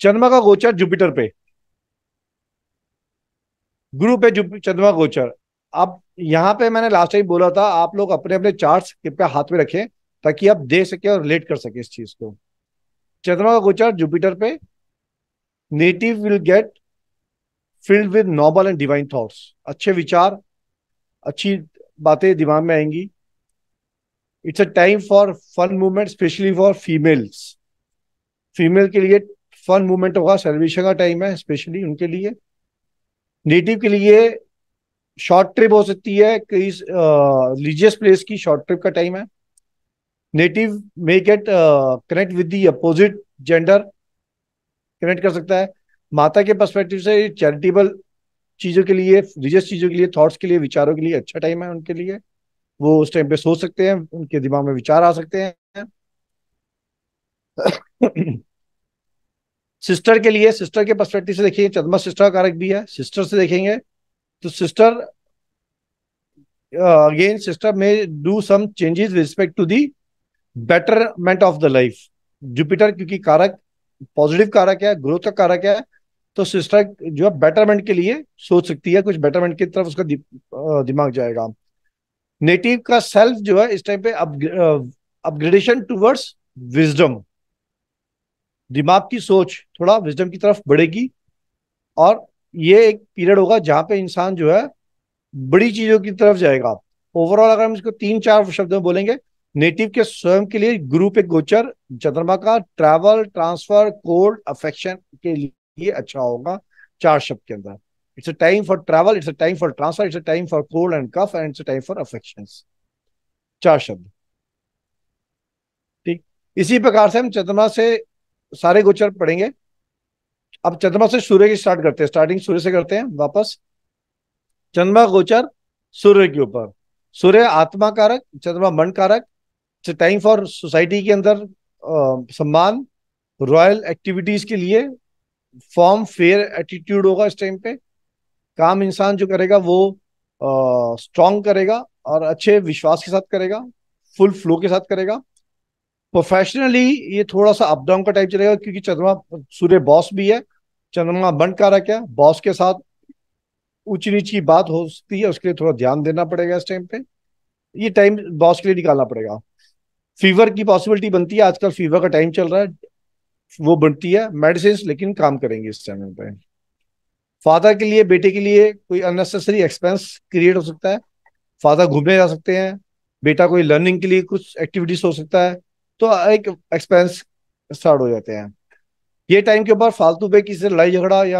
चंद्रमा का गोचर जुपिटर पे गुरु पे चंद्रमा गोचर अब यहां पे मैंने लास्ट टाइम बोला था आप लोग अपने अपने चार्ट्स पे हाथ में रखें ताकि आप देख सके और रिलेट कर सके इस चीज को चंद्रमा का गोचर जुपिटर पे native will get filled with noble and divine thoughts अच्छे विचार अच्छी बातें दिमाग में आएंगी it's a time for fun movement specially for females female के लिए फन मूवमेंट होगा सेलिब्रेशन का टाइम है स्पेशली उनके लिए नेटिव के लिए शॉर्ट ट्रिप हो सकती है कई रिलीजियस प्लेस की शॉर्ट ट्रिप का टाइम है native may get connect with the opposite gender connect कर सकता है माता के परस्पेक्टिव से चैरिटेबल चीज़ों के लिए रिलीजियस चीज़ों के लिए थॉट्स के लिए विचारों के लिए अच्छा टाइम है उनके लिए वो उस टाइम पे सोच सकते हैं उनके दिमाग में विचार आ सकते हैं सिस्टर के लिए सिस्टर के परस्पेक्टिव से देखिए चंद्रमा सिस्टर कारक भी है सिस्टर से देखेंगे तो sister again uh, sister may do some changes respect to the betterment of the life Jupiter क्योंकि कारक पॉजिटिव कारक है ग्रोथ का कारक है तो सिस्टर जो है बेटरमेंट के लिए सोच सकती है कुछ बेटरमेंट की तरफ उसका दि, uh, दिमाग जाएगा नेटिव का सेल्फ जो है इस टाइम पे अपग्रेडेशन टूवर्ड्स विजडम दिमाग की सोच थोड़ा विजडम की तरफ बढ़ेगी और ये एक पीरियड होगा जहाँ पे इंसान जो है बड़ी चीजों की तरफ जाएगा ओवरऑल अगर हम इसको तीन चार शब्द में बोलेंगे नेटिव के स्वयं के लिए ग्रुप एक गोचर चंद्रमा का ट्रैवल ट्रांसफर कोल्ड अफेक्शन के लिए अच्छा होगा चार शब्द के अंदर it's a time for travel it's a time for transfer it's a time for cold and cough and it's a time for affection चार शब्द ठीक इसी प्रकार से हम चंद्रमा से सारे गोचर पढ़ेंगे अब चंद्रमा से सूर्य की स्टार्ट करते हैं स्टार्टिंग सूर्य से करते हैं वापस चंद्रमा गोचर सूर्य के ऊपर सूर्य आत्मा कारक चंद्रमा मन कारक टाइम फॉर सोसाइटी के अंदर आ, सम्मान रॉयल एक्टिविटीज के लिए फॉर्म फेयर एटीट्यूड होगा इस टाइम पे काम इंसान जो करेगा वो स्ट्रॉन्ग करेगा और अच्छे विश्वास के साथ करेगा फुल फ्लो के साथ करेगा प्रोफेशनली ये थोड़ा सा अप डाउन का टाइप चलेगा क्योंकि चंद्रमा सूर्य बॉस भी है चंद्रमा का रहा है बॉस के साथ ऊंची नीच की बात हो सकती है उसके लिए थोड़ा ध्यान देना पड़ेगा इस टाइम पे ये टाइम बॉस के लिए निकालना पड़ेगा फीवर की पॉसिबिलिटी बनती है आजकल फीवर का टाइम चल रहा है वो बनती है मेडिसिन लेकिन काम करेंगे इस टाइम पे फादर के लिए बेटे के लिए कोई अननेसेसरी एक्सपेंस क्रिएट हो सकता है फादर घूमने जा सकते हैं बेटा कोई लर्निंग के लिए कुछ एक्टिविटीज हो सकता है तो एक एक्सपेंस स्टार्ट हो जाते हैं ये टाइम के ऊपर फालतू पे किसी से लड़ाई झगड़ा या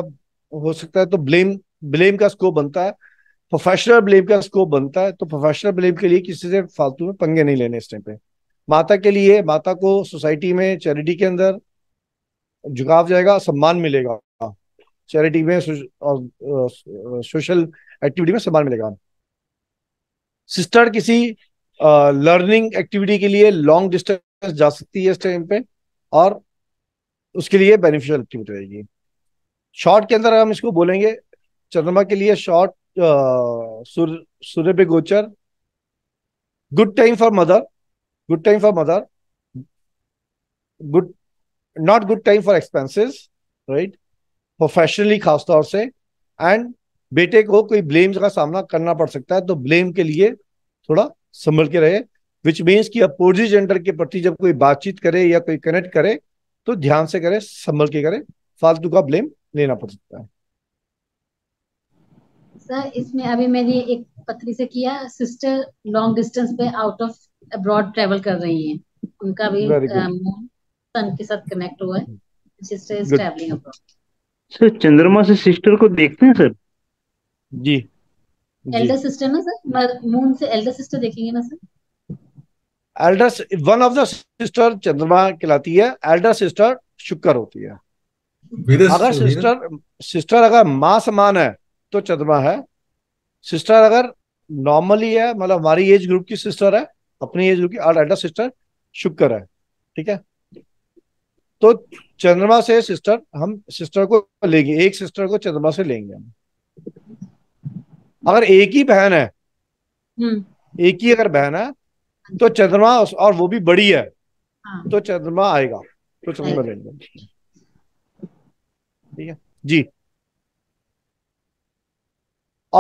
हो सकता है तो ब्लेम ब्लेम का स्कोप बनता है प्रोफेशनल ब्लेम का स्कोप बनता है तो प्रोफेशनल ब्लेम के लिए किसी से फालतू में पंगे नहीं लेने इस टाइम पे माता के लिए माता को सोसाइटी में चैरिटी के अंदर झुकाव जाएगा सम्मान मिलेगा चैरिटी में और सोशल एक्टिविटी में सम्मान मिलेगा सिस्टर किसी लर्निंग एक्टिविटी के लिए लॉन्ग डिस्टेंस जा सकती है इस टाइम पे और उसके लिए बेनिफिशियल एक्टिविटी रहेगी शॉर्ट के अंदर हम इसको बोलेंगे चंद्रमा के लिए शॉर्ट सूर्य पे गोचर good time for mother good time for mother good not good time for expenses right professionally खासतौर से एंड बेटे को कोई ब्लेम्स का सामना करना पड़ सकता है तो ब्लेम के लिए थोड़ा संभल के रहे विच मीन्स कि अपोजिट जेंडर के प्रति जब कोई बातचीत करे या कोई कनेक्ट करे तो ध्यान से करे संभल के करे फालतू का ब्लेम लेना पड़ सकता है सर इसमें अभी मैंने एक पत्री से किया सिस्टर लॉन्ग डिस्टेंस पे आउट ऑफ अब्रॉड ट्रेवल कर रही हैं उनका भी सन के साथ कनेक्ट हुआ है sister is travelling abroad sir चंद्रमा से सिस्टर को देखते हैं सर जी एल्डर सिस्टर ना सर मून से एल्डर सिस्टर देखेंगे ना sir elder one of the sister चंद्रमा कहलाती है एल्डर सिस्टर शुक्र होती है अगर सिस्टर सिस्टर अगर माँ समान है तो चंद्रमा है सिस्टर अगर नॉर्मली है मतलब हमारी एज ग्रुप की सिस्टर है अपनी एज ग्रुप की एल्डर सिस्टर शुक्र है ठीक है तो चंद्रमा से सिस्टर हम सिस्टर को लेंगे एक सिस्टर को चंद्रमा से लेंगे हम अगर एक ही बहन है हम्म। एक ही अगर बहन है तो चंद्रमा और वो भी बड़ी है हाँ। तो चंद्रमा आएगा तो चंद्रमा ठीक है जी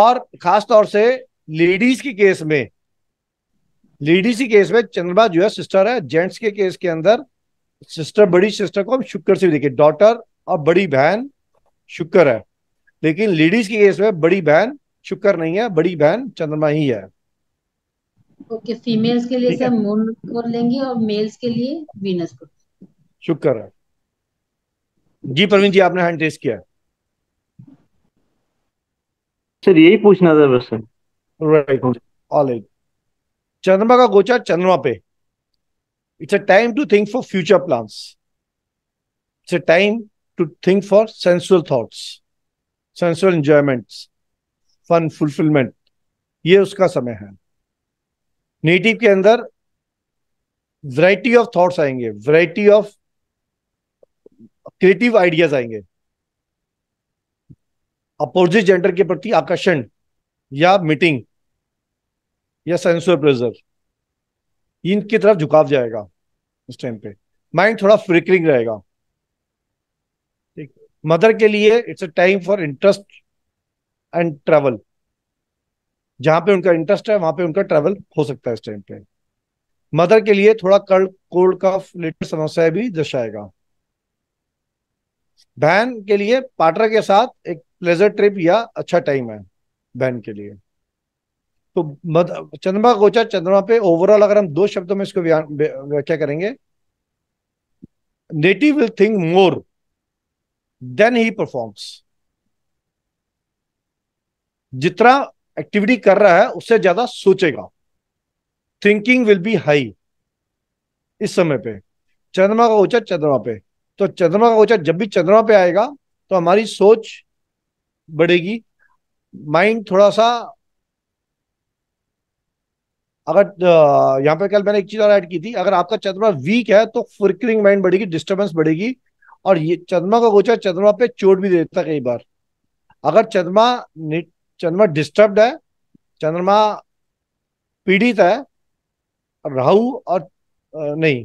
और खास तौर से लेडीज की केस में लेडीज की केस में चंद्रमा जो है सिस्टर है जेंट्स के केस के अंदर सिस्टर बड़ी सिस्टर को हम शुक्र से भी देखें डॉटर और बड़ी बहन शुक्र है लेकिन लेडीज के केस में बड़ी बहन शुक्र नहीं है बड़ी बहन चंद्रमा ही है ओके फीमेल्स के लिए सर मून को लेंगे और मेल्स के लिए वीनस को शुक्र जी प्रवीण जी आपने हैंड टेस्ट किया सर यही पूछना था बस राइट ऑल चंद्रमा का गोचर चंद्रमा पे it's a time to think for future plans it's a time to think for sensual thoughts sensual enjoyments fun fulfilment ये उसका समय है नेटिव के अंदर वैरायटी ऑफ थॉट्स आएंगे वैरायटी ऑफ क्रिएटिव आइडियाज आएंगे अपोजिट जेंडर के प्रति आकर्षण या मीटिंग या सेंसुअल प्रेजर इनकी तरफ झुकाव जाएगा इस टाइम पे माइंड थोड़ा फ्रिकरिंग रहेगा ठीक मदर के लिए it's a time for interest and travel जहां पे उनका इंटरेस्ट है वहां पे उनका ट्रेवल हो सकता है इस टाइम पे मदर के लिए थोड़ा कल कोल्ड कफ लेटर समस्या भी दर्शाएगा बहन के लिए पार्टनर के साथ एक प्लेजर ट्रिप या अच्छा टाइम है बहन के लिए तो मद, चंद्रमा गोचर चंद्रमा पे ओवरऑल अगर हम दो शब्दों में इसको व्याख्या करेंगे native will think more than he performs जितना एक्टिविटी कर रहा है उससे ज्यादा सोचेगा थिंकिंग विल बी हाई इस समय पे चंद्रमा का ऊंचा चंद्रमा पे तो चंद्रमा का ऊंचा जब भी चंद्रमा पे आएगा तो हमारी सोच बढ़ेगी माइंड थोड़ा सा अगर यहाँ पे कल मैंने एक चीज और ऐड की थी अगर आपका चंद्रमा वीक है तो फ्रिकलिंग माइंड बढ़ेगी डिस्टर्बेंस बढ़ेगी और ये चंद्रमा का गोचर चंद्रमा पे चोट भी देता कई बार अगर चंद्रमा चंद्रमा डिस्टर्ब है चंद्रमा पीड़ित है राहु और नहीं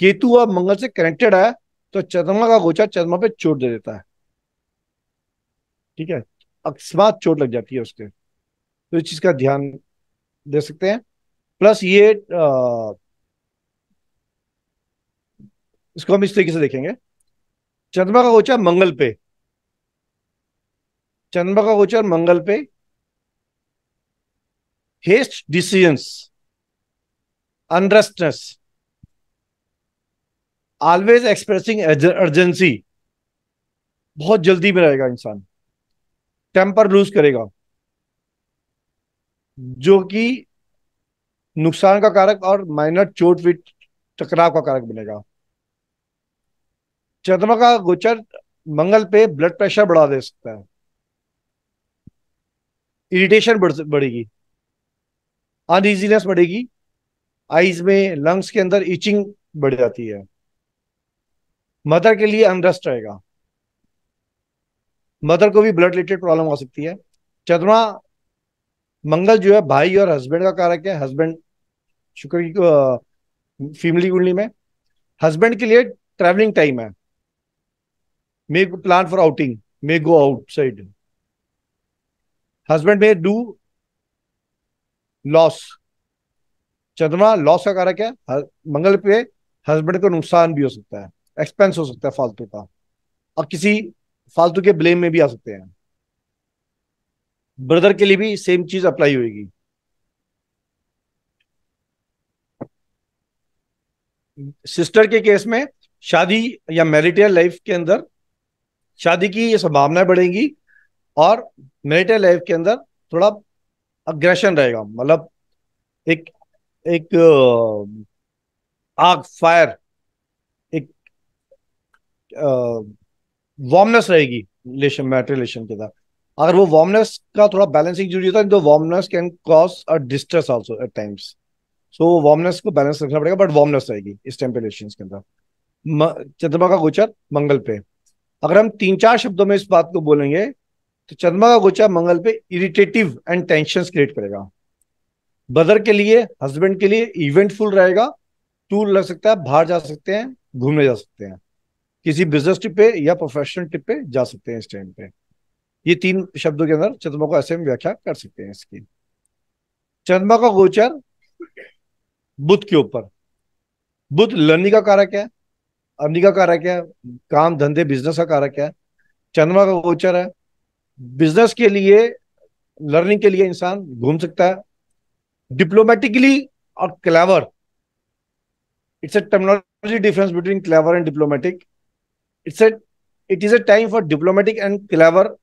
केतु और मंगल से कनेक्टेड है तो चंद्रमा का गोचर चंद्रमा पे चोट दे देता है ठीक है अकस्मात चोट लग जाती है उसके तो इस चीज का ध्यान दे सकते हैं प्लस ये आ, इसको हम इस तरीके से देखेंगे चंद्रमा का गोचर मंगल पे चंद्रमा का गोचर मंगल पे haste decisions unrestness always expressing urgency बहुत जल्दी में रहेगा इंसान टेम्पर लूज करेगा जो कि नुकसान का कारक और माइनर चोट विट टकराव का कारक बनेगा चंद्रमा का गोचर मंगल पे ब्लड प्रेशर बढ़ा दे सकता है इरिटेशन बढ़ बढ़ेगी अनइजीनेस बढ़ेगी आईज में लंग्स के अंदर इचिंग बढ़ जाती है मदर के लिए अनरेस्ट रहेगा मदर को भी ब्लड रिलेटेड प्रॉब्लम हो सकती है चंद्रमा मंगल जो है भाई और हस्बैंड का कारक है हस्बैंड शुक्र की फीमली कुंडली में हस्बैंड के लिए ट्रैवलिंग टाइम है may plan for outing may go outside husband may do loss चंद्रमा लॉस का कारक है मंगल पे हस्बैंड को नुकसान भी हो सकता है एक्सपेंस हो सकता है फालतू का और किसी फालतू के ब्लेम में भी आ सकते हैं ब्रदर के लिए भी सेम चीज अप्लाई होगी सिस्टर के केस में शादी या मैरिटल लाइफ के अंदर शादी की संभावनाएं बढ़ेंगी और मेरिटल लाइफ के अंदर थोड़ा अग्रेशन रहेगा मतलब एक एक आग फायर एक वार्मनेस रहेगी रिलेशन मैरिटल रिलेशन के अंदर अगर वो वार्मनेस का थोड़ा बैलेंसिंग जरूरी होता है तो warmness can cause a distress also at times so warmness को बैलेंस रखना पड़ेगा बट वार्मनेस रहेगी इस टाइम पे रिलेशन के अंदर चंद्रमा का गोचर मंगल पे अगर हम तीन चार शब्दों में इस बात को बोलेंगे तो चंद्रमा का गोचर मंगल पे इरिटेटिव एंड टेंशन क्रिएट करेगा ब्रदर के लिए हस्बैंड के लिए इवेंटफुल रहेगा टूर लग सकता है बाहर जा सकते हैं घूमने जा सकते हैं किसी बिजनेस ट्रिप पे या प्रोफेशनल ट्रिप पे जा सकते हैं इस टाइम पे ये तीन शब्दों के अंदर चंद्रमा को ऐसे में व्याख्या कर सकते हैं इसकी चंद्रमा का गोचर बुद्ध के ऊपर बुद्ध लर्निंग का कारक है अर्निंग का कारक है काम धंधे बिजनेस का कारक है चंद्रमा का गोचर है बिजनेस के लिए लर्निंग के लिए इंसान घूम सकता है डिप्लोमेटिकली और clever it's a terminology difference between clever and diplomatic it's a it is a time for diplomatic and clever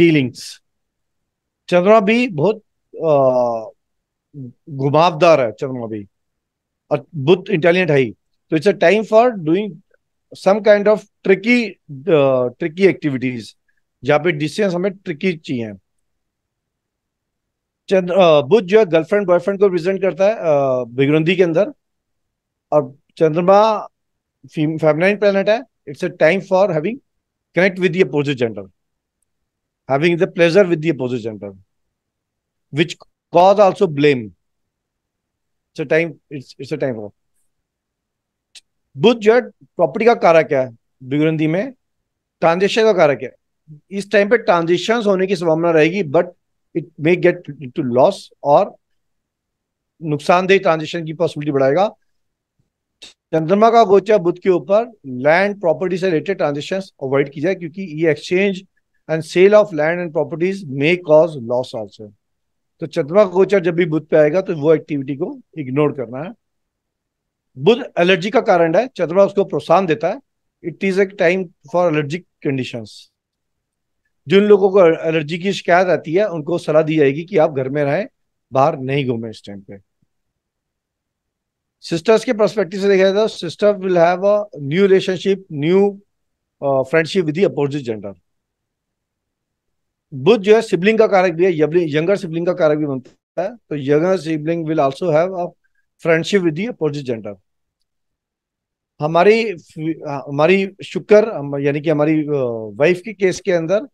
dealings चंद्रमा भी बहुत घुमावदार है चंद्रमा भी और बहुत इंटेलिजेंट है तो it's a time for doing some kind of tricky tricky activities जहाँ पे डिसीजन हमें ट्रिकी चाहिए चंद्र बुध जो है गर्लफ्रेंड बॉयफ्रेंड को रिप्रेजेंट करता है बिगरुंदी के अंदर और चंद्रमा फेमिनाइन प्लेनेट है it's a time for having connect with the opposite gender having the pleasure with the opposite gender which cause also blame it's a time it's it's a time for Budh जो है property का कारक है बिगरुंदी में transaction का कारक है इस टाइम पे ट्रांजिशन होने की संभावना रहेगी but it may get to loss और नुकसानदेह ट्रांजिशन की पॉसिबिलिटी बढ़ाएगा चंद्रमा का गोचर बुद्ध के ऊपर लैंड प्रॉपर्टी से रिलेटेड ट्रांजेक्शन अवॉइड की जाए क्योंकि ये exchange and sale of land and properties may cause loss also तो चंद्रमा का गोचर जब भी बुद्ध पे आएगा तो वो एक्टिविटी को इग्नोर करना है बुद्ध एलर्जी का कारण है चंद्रमा उसको प्रोत्साहन देता है it is a time for allergic conditions जिन लोगों को एलर्जी की शिकायत आती है उनको सलाह दी जाएगी कि आप घर में रहें बाहर नहीं घूमे इस टाइम पे सिस्टर्स के परस्पेक्टिव से देखा जाए तो sister will have a new relationship new friendship with opposite gender Budh जो है सिबलिंग का कारक भी है यंगर सिबलिंग का कारक भी बनता है तो younger sibling will also have a friendship with opposite gender हमारी हमारी शुक्र हम, यानी कि हमारी वाइफ के केस के अंदर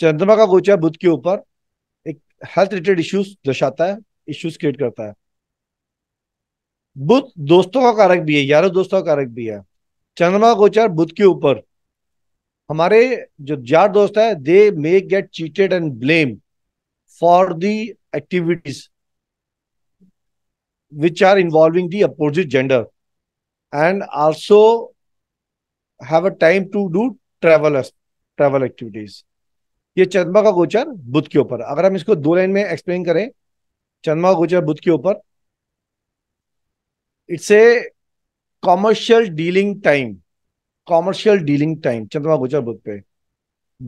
चंद्रमा का गोचर बुद्ध के ऊपर एक हेल्थ रिलेटेड इश्यूज दर्शाता है इश्यूज क्रिएट करता है बुद्ध दोस्तों का कारक भी है यारों दोस्तों का कारक भी है चंद्रमा गोचर बुद्ध के ऊपर हमारे जो यार दोस्त है they may get cheated and blame for the activities which are involving the opposite gender and also have a time to do travel travel activities ये चंद्रमा का गोचर बुद्ध के ऊपर अगर हम इसको दो लाइन में एक्सप्लेन करें चंद्रमा का गोचर बुद्ध के ऊपर it's a commercial dealing time commercial dealing time चंद्रमा गोचर बुद्ध पे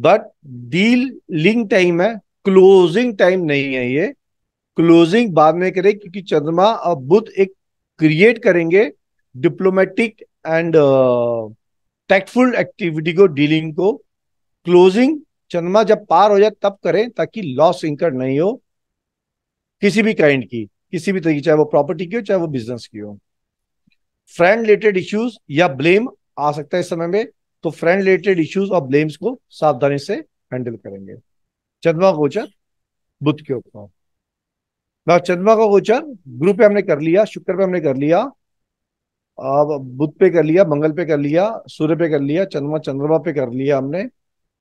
बट डीलिंग टाइम है क्लोजिंग टाइम नहीं है ये क्लोजिंग बाद में करे क्योंकि चंद्रमा और बुद्ध एक क्रिएट करेंगे डिप्लोमेटिक एंड टैक्टफुल एक्टिविटी को डीलिंग को क्लोजिंग चंद्रमा जब पार हो जाए तब करें ताकि लॉस इंकर नहीं हो किसी भी काइंड की किसी भी तरीके चाहे वो प्रॉपर्टी की हो चाहे वो बिजनेस की हो फ्रेंड रिलेटेड इश्यूज या ब्लेम आ सकता है इस समय में तो फ्रेंड रिलेटेड इश्यूज और ब्लेम्स को सावधानी से हैंडल करेंगे चंद्रमा गोचर बुद्ध के ऊपर ना चंद्रमा का गोचर गुरु पे हमने कर लिया शुक्र पे हमने कर लिया बुद्ध पे कर लिया मंगल पे कर लिया सूर्य पे कर लिया चंद्रमा चंद्रमा पे कर लिया हमने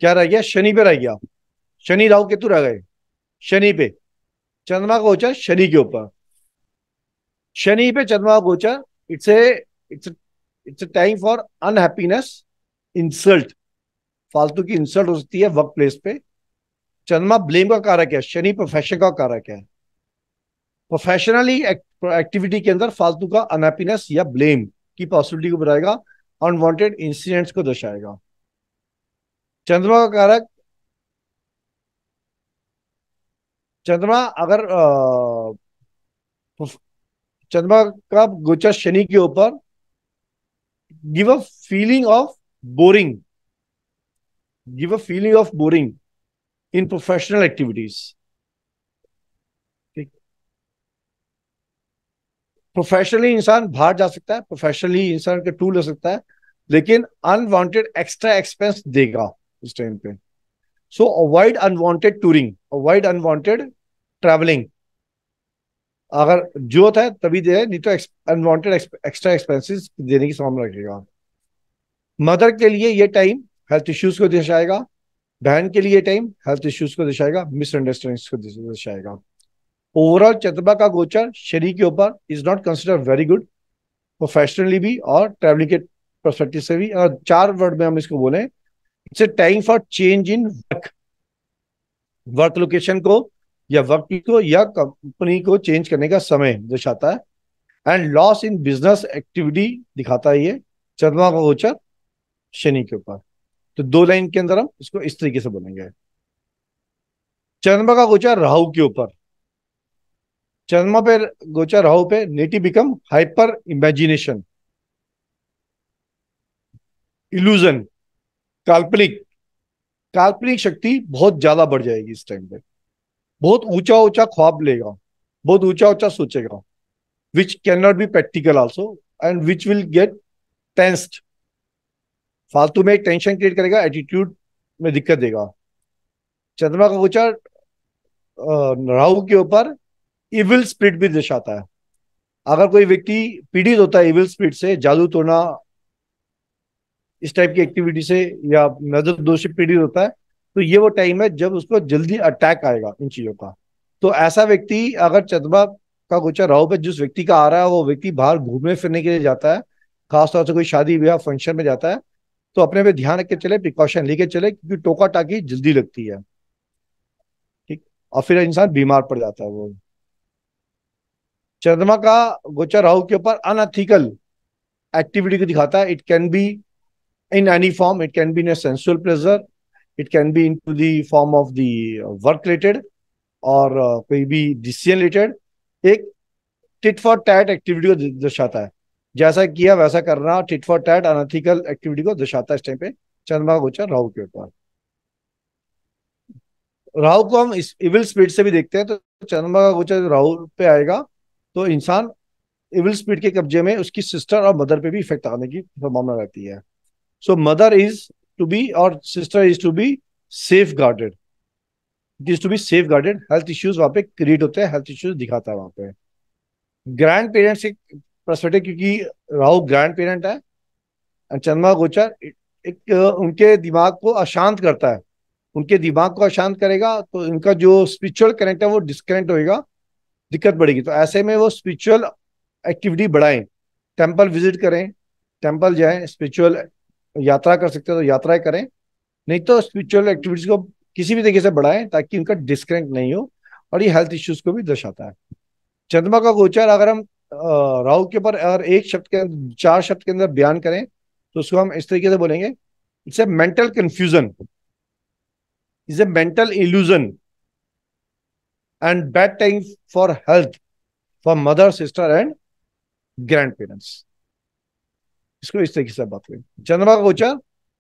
क्या रह गया शनि पे रह गया शनि राहु केतु रह गए शनि पे चंद्रमा का गोचर शनि के ऊपर शनि पे चंद्रमा का गोचर it's a it's it's time for unhappiness insult फालतू की इंसल्ट हो सकती है वर्क प्लेस पे चंद्रमा ब्लेम का कारक है शनि प्रोफेशन का कारक है प्रोफेशनली एक्टिविटी के अंदर फालतू का अनहैप्पीनेस या ब्लेम की पॉसिबिलिटी को बताएगा अनवांटेड इंसिडेंट्स को दर्शाएगा चंद्रमा का कारक चंद्रमा अगर चंद्रमा का गोचर शनि के ऊपर give a feeling of boring give a feeling of boring in professional activities professionally इंसान बाहर जा सकता है प्रोफेशनली इंसान के टूल हो सकता है लेकिन अनवांटेड एक्स्ट्रा एक्सपेंस देगा इस टाइम पे so avoid unwanted touring avoid unwanted travelling अगर जो है तभी दे नहीं तो अनवांटेड एक्स्ट्रा एक्सपेंसेस देने की सामना रखेगा मदर के लिए ये टाइम हेल्थ इश्यूज को दर्शाएगा बहन के लिए टाइम हेल्थ इश्यूज को दर्शाएगा मिसअंडरस्टैंडिंग्स को दर्शाएगा ओवरऑल चतबा का गोचर शरीर के ऊपर is not consider very good professionally भी और ट्रेवलिंग के परस्पेक्टिव से भी और चार वर्ड में हम इसको बोले it's a time for change in work work location को या वर्क को या कंपनी को चेंज करने का समय दर्शाता है and loss in business activity दिखाता है ये चंद्रमा का गोचर शनि के ऊपर तो दो लाइन के अंदर हम इसको इस तरीके से बोलेंगे चंद्रमा का गोचर राहु के ऊपर चंद्रमा पे गोचर राहु पे native become hyper imagination illusion काल्पनिक काल्पनिक शक्ति बहुत ज्यादा बढ़ जाएगी इस टाइम पे बहुत ऊंचा ऊंचा ख्वाब लेगा बहुत ऊंचा ऊंचा सोचेगा which can not be practical also and which will get tensed फालतू में एक टेंशन क्रिएट करेगा एटीट्यूड में दिक्कत देगा चंद्रमा का गोचर राहु के ऊपर इविल स्प्रिट भी दर्शाता है अगर कोई व्यक्ति पीड़ित होता है इविल स्प्रिट से जादू तोड़ना इस टाइप की एक्टिविटी से या नजर दोष पीड़ित होता है तो ये वो टाइम है जब उसको जल्दी अटैक आएगा इन चीजों का तो ऐसा व्यक्ति अगर चतबा का गोचर राहु पे जिस व्यक्ति का आ रहा है वो व्यक्ति बाहर घूमने फिरने के लिए जाता है खासतौर से कोई शादी विवाह फंक्शन में जाता है तो अपने पे ध्यान रख के चले प्रिकॉशन लेके चले क्योंकि टोका टाकी जल्दी लगती है ठीक और फिर इंसान बीमार पड़ जाता है वो चंद्रमा का गोचर राहु के ऊपर अनथिकल एक्टिविटी को दिखाता है it can be in any form. It can be in a sensual pleasure. It can be into the form of the uh, work related or कोई भी डिसीजन रिलेटेड एक टिट फॉर टैट एक्टिविटी को दर्शाता है जैसा किया वैसा करना tit for tat unethical activity को दर्शाता is time pe chandma चंद्रमा rahu ke upar राहु को हम इस इविल स्पीड से भी देखते हैं तो चंद्रमा का गोचर राहु पे आएगा तो इंसान इविल स्पीड के कब्जे में उसकी सिस्टर और मदर पे भी इफेक्ट आने की संभावना रहती है मदर इज टू बी और sister is to be safeguarded is to be safeguarded health issues वहां पे क्रिएट होते हैं हेल्थ इश्यूज दिखाता है वहां पे ग्रैंड पेरेंट्स एक परस्पेक्टिव क्योंकि राहु ग्रैंड पेरेंट है चंद्रमा गोचर एक उनके दिमाग को अशांत करता है उनके दिमाग को अशांत करेगा तो उनका जो स्पिरिचुअल कनेक्ट है वो डिस्कनेक्ट होगा दिक्कत बढ़ेगी तो ऐसे में वो स्पिरिचुअल एक्टिविटी बढ़ाएं टेम्पल विजिट करें टेम्पल जाएं स्पिरिचुअल यात्रा कर सकते हैं तो यात्राएं करें नहीं तो स्पिरिचुअल एक्टिविटीज को किसी भी तरीके से बढ़ाएं ताकि उनका डिस्कनेक्ट नहीं हो और ये हेल्थ इश्यूज को भी दर्शाता है चंद्रमा का गोचर अगर हम राहु के ऊपर अगर एक शब्द के अंदर चार शब्द के अंदर बयान करें तो उसको हम इस तरीके से बोलेंगे it's a mental confusion is a mental illusion and bad time for health for mother sister and grandparents इसको इस तरीके से बात करें चंद्रमा का गोचर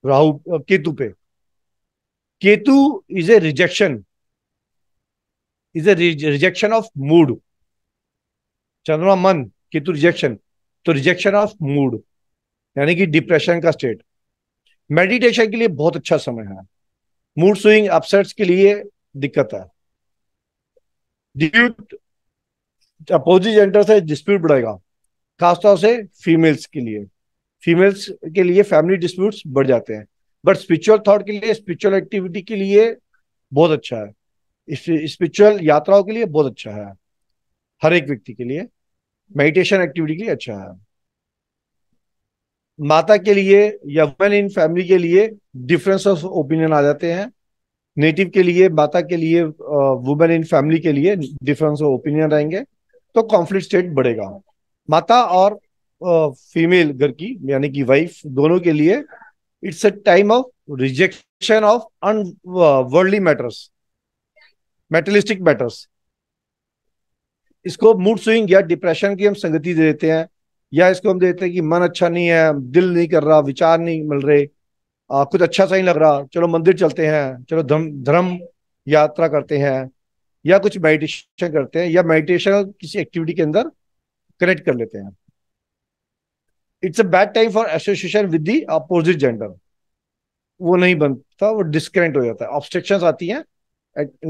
राहु केतु पे Ketu is a rejection is a rejection of mood चंद्रमा मन केतु रिजेक्शन तो रिजेक्शन ऑफ मूड यानी कि डिप्रेशन का स्टेट मेडिटेशन के लिए बहुत अच्छा समय है मूड स्विंग अपसेट्स के लिए दिक्कत है डिप्यूट अपोजिट जेंडर से डिस्प्यूट बढ़ेगा खासतौर से फीमेल्स के लिए फीमेल्स के लिए फैमिली डिस्प्यूट्स बढ़ जाते हैं बट स्पिरिचुअल थॉट के लिए स्पिरिचुअल एक्टिविटी के लिए बहुत अच्छा है स्पिरिचुअल यात्राओं के लिए बहुत अच्छा है हर एक व्यक्ति के लिए मेडिटेशन एक्टिविटी के लिए अच्छा है माता के लिए या वुमेन इन फैमिली के लिए डिफरेंस ऑफ ओपिनियन आ जाते हैं नेटिव के लिए माता के लिए वुमेन इन फैमिली के लिए डिफरेंस ऑफ ओपिनियन रहेंगे तो कॉन्फ्लिक्ट स्टेट बढ़ेगा माता और फीमेल घर की यानी कि वाइफ दोनों के लिए it's a time of rejection of unworldly matters materialistic matters इसको मूड स्विंग या डिप्रेशन की हम संगति दे देते हैं या इसको हम देते हैं कि मन अच्छा नहीं है दिल नहीं कर रहा विचार नहीं मिल रहे आ, कुछ अच्छा सा नहीं लग रहा चलो मंदिर चलते हैं चलो धर्म धर्म यात्रा करते हैं या कुछ मेडिटेशन करते हैं या मेडिटेशन किसी एक्टिविटी के अंदर कनेक्ट कर लेते हैं it's a bad time for association with the opposite gender वो नहीं बनता वो डिस्करेंट हो जाता है ऑब्स्ट्रक्शन आती है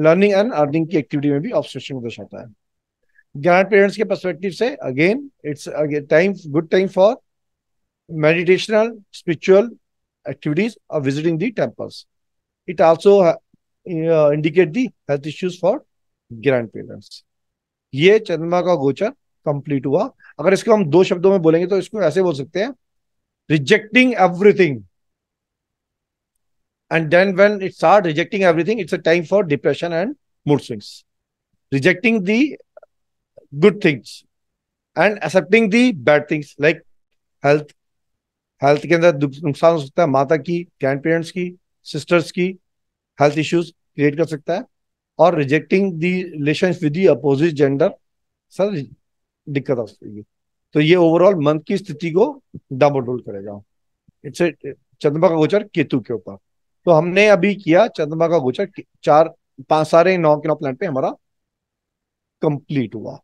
लर्निंग एंड अर्निंग की एक्टिविटी में भी ऑब्स्ट्रक्शन दर्शाता है ग्रैंड पेरेंट्स के परस्पेक्टिव से again it's time good time for meditational spiritual activities और visiting the temples it also indicate the health issues for for parents uh, ये चंद्रमा का गोचर कंप्लीट हुआ अगर इसको हम दो शब्दों में बोलेंगे तो इसको ऐसे बोल सकते हैं rejecting everything and then when it start rejecting everything it's a time for depression and mood swings rejecting the good things and accepting the bad things like health health के अंदर नुकसान हो सकता है माता की ग्रैंड पेरेंट्स की sisters की हेल्थ इश्यूज क्रिएट कर सकता है और rejecting the relation with the opposite gender सर दिक्कत आ सकेगी तो ये ओवरऑल मंथ की स्थिति को डाबोडोल करेगा इट्स चंद्रमा का गोचर केतु के ऊपर तो हमने अभी किया चंद्रमा का गोचर चार पांच सारे नौ के नौ प्लान पे हमारा कंप्लीट हुआ